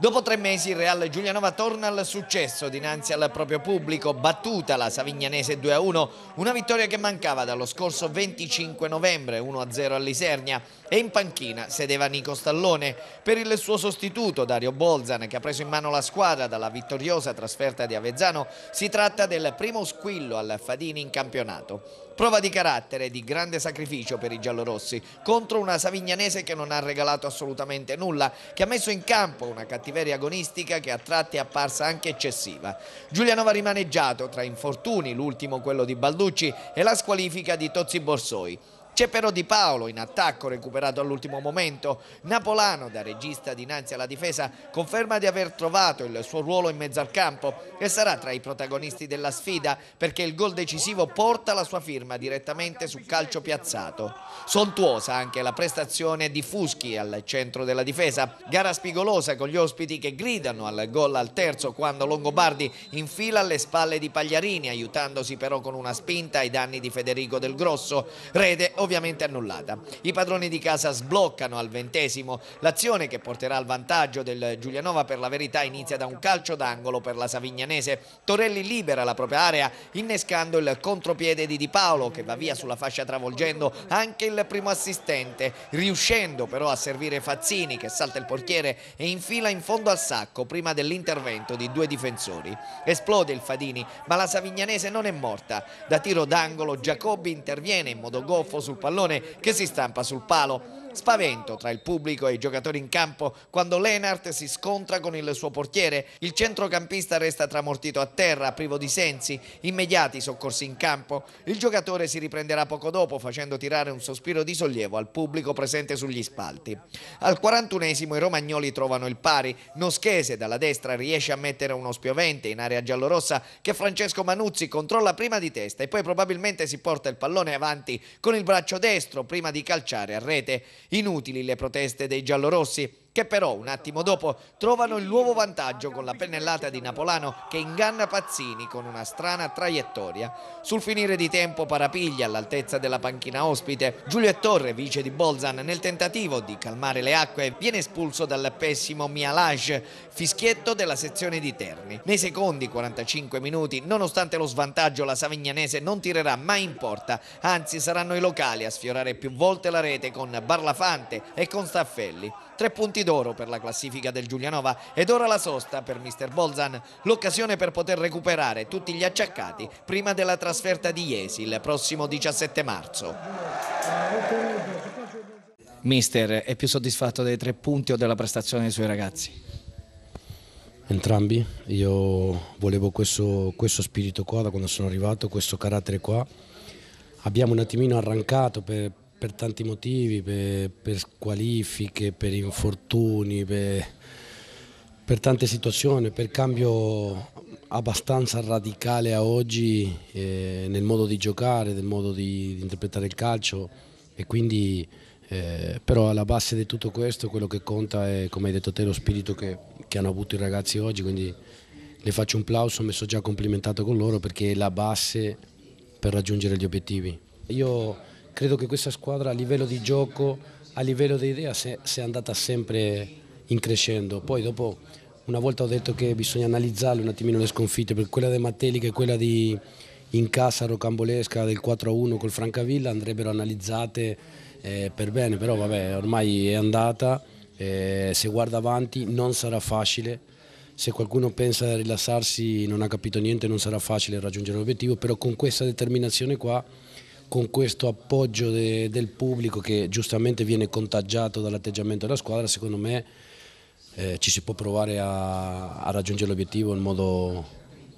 Dopo tre mesi il Real Giulianova torna al successo dinanzi al proprio pubblico, battuta la Savignanese 2-1, una vittoria che mancava dallo scorso 25 novembre 1-0 all'Isernia e in panchina sedeva Nico Stallone per il suo sostituto Dario Bolzan che ha preso in mano la squadra dalla vittoriosa trasferta di Avezzano, si tratta del primo squillo al Fadini in campionato. Prova di carattere, di grande sacrificio per i giallorossi contro una savignanese che non ha regalato assolutamente nulla, che ha messo in campo una cattiveria agonistica che a tratti è apparsa anche eccessiva. Giulianova rimaneggiato tra infortuni, l'ultimo quello di Balducci e la squalifica di Tozzi Borsoi. C'è però Di Paolo in attacco recuperato all'ultimo momento. Napolano da regista dinanzi alla difesa conferma di aver trovato il suo ruolo in mezzo al campo e sarà tra i protagonisti della sfida perché il gol decisivo porta la sua firma direttamente su calcio piazzato. Sontuosa anche la prestazione di Fuschi al centro della difesa. Gara spigolosa con gli ospiti che gridano al gol al terzo quando Longobardi infila alle spalle di Pagliarini aiutandosi però con una spinta ai danni di Federico Del Grosso. Rede ovviamente ovviamente annullata. I padroni di casa sbloccano al ventesimo. L'azione che porterà al vantaggio del Giulianova per la verità inizia da un calcio d'angolo per la Savignanese. Torelli libera la propria area innescando il contropiede di Di Paolo che va via sulla fascia travolgendo anche il primo assistente, riuscendo però a servire Fazzini che salta il portiere e infila in fondo al sacco prima dell'intervento di due difensori. Esplode il Fadini ma la Savignanese non è morta. Da tiro d'angolo Giacobbi interviene in modo goffo sul pallone che si stampa sul palo. Spavento tra il pubblico e i giocatori in campo quando Lennart si scontra con il suo portiere. Il centrocampista resta tramortito a terra, privo di sensi, immediati soccorsi in campo. Il giocatore si riprenderà poco dopo facendo tirare un sospiro di sollievo al pubblico presente sugli spalti. Al 41esimo i romagnoli trovano il pari. Noschese dalla destra riesce a mettere uno spiovente in area giallorossa che Francesco Manuzzi controlla prima di testa e poi probabilmente si porta il pallone avanti con il braccio destro prima di calciare a rete. Inutili le proteste dei giallorossi che però un attimo dopo trovano il nuovo vantaggio con la pennellata di Napolano che inganna Pazzini con una strana traiettoria. Sul finire di tempo Parapiglia all'altezza della panchina ospite, Giulio Torre, vice di Bolzan, nel tentativo di calmare le acque viene espulso dal pessimo Mialage, fischietto della sezione di Terni. Nei secondi 45 minuti, nonostante lo svantaggio, la Savignanese non tirerà mai in porta, anzi saranno i locali a sfiorare più volte la rete con Barlafante e con Staffelli. Tre punti d'oro per la classifica del Giulianova ed ora la sosta per mister Bolzan, l'occasione per poter recuperare tutti gli acciaccati prima della trasferta di Iesi il prossimo 17 marzo. Mister, è più soddisfatto dei tre punti o della prestazione dei suoi ragazzi? Entrambi, io volevo questo, questo spirito qua da quando sono arrivato, questo carattere qua. Abbiamo un attimino arrancato per, per tanti motivi, per, per squalifiche, per infortuni, per, per, tante situazioni, per cambio abbastanza radicale a oggi eh, nel modo di giocare, nel modo di, di interpretare il calcio e quindi eh, però alla base di tutto questo quello che conta è come hai detto te lo spirito che, che hanno avuto i ragazzi oggi quindi le faccio un plauso, mi sono già complimentato con loro perché è la base per raggiungere gli obiettivi. Io credo che questa squadra a livello di gioco, a livello di idea, sia andata sempre in crescendo. Poi dopo una volta ho detto che bisogna analizzarle un attimino le sconfitte, perché quella di Matteli che quella di in casa rocambolesca del 4-1 col Francavilla andrebbero analizzate eh, per bene, però vabbè ormai è andata, eh, se guarda avanti non sarà facile, se qualcuno pensa di rilassarsi non ha capito niente, non sarà facile raggiungere l'obiettivo, però con questa determinazione qua con questo appoggio de, del pubblico che giustamente viene contagiato dall'atteggiamento della squadra, secondo me eh, ci si può provare a, a raggiungere l'obiettivo in modo,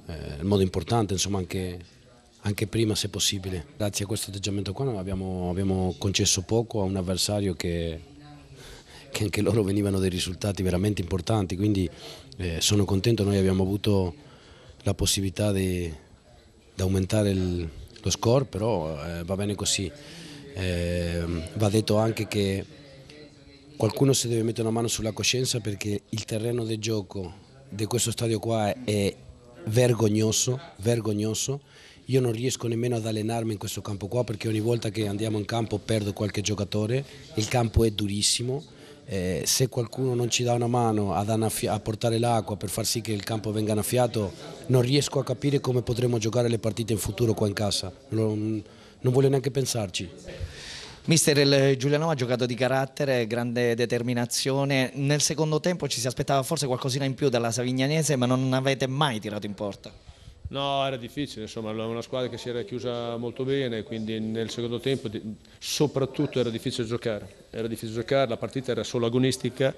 eh, in modo, importante, insomma anche, anche, prima se possibile. Grazie a questo atteggiamento qua abbiamo, abbiamo concesso poco a un avversario che, che, anche loro venivano dei risultati veramente importanti, quindi eh, sono contento, noi abbiamo avuto la possibilità di, di aumentare il lo score, però eh, va bene così. Eh, va detto anche che qualcuno si deve mettere una mano sulla coscienza perché il terreno di gioco di questo stadio qua è vergognoso, vergognoso. Io non riesco nemmeno ad allenarmi in questo campo qua perché ogni volta che andiamo in campo perdo qualche giocatore, il campo è durissimo eh, se qualcuno non ci dà una mano a portare l'acqua per far sì che il campo venga annaffiato, non riesco a capire come potremo giocare le partite in futuro qua in casa. Non, non voglio neanche pensarci. Mister Giuliano ha giocato di carattere, grande determinazione. Nel secondo tempo ci si aspettava forse qualcosina in più dalla Savignanese, ma non avete mai tirato in porta. No, era difficile, insomma, una squadra che si era chiusa molto bene, quindi nel secondo tempo soprattutto era difficile giocare, era difficile giocare, la partita era solo agonistica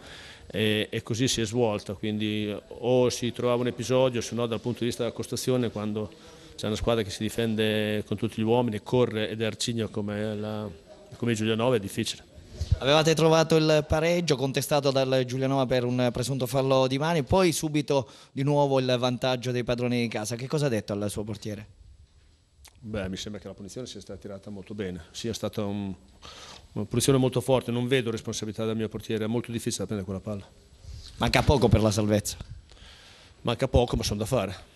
e, e così si è svolta, quindi o si trovava un episodio, se no dal punto di vista della costruzione, quando c'è una squadra che si difende con tutti gli uomini, corre ed è arcigno come, la, come Giulianova è difficile. Avevate trovato il pareggio contestato dal Giulianova per un presunto fallo di mani, poi subito di nuovo il vantaggio dei padroni di casa. Che cosa ha detto al suo portiere? Beh, mi sembra che la punizione sia stata tirata molto bene, sia stata un, una punizione molto forte, non vedo responsabilità del mio portiere, è molto difficile prendere quella palla. Manca poco per la salvezza. Manca poco, ma sono da fare.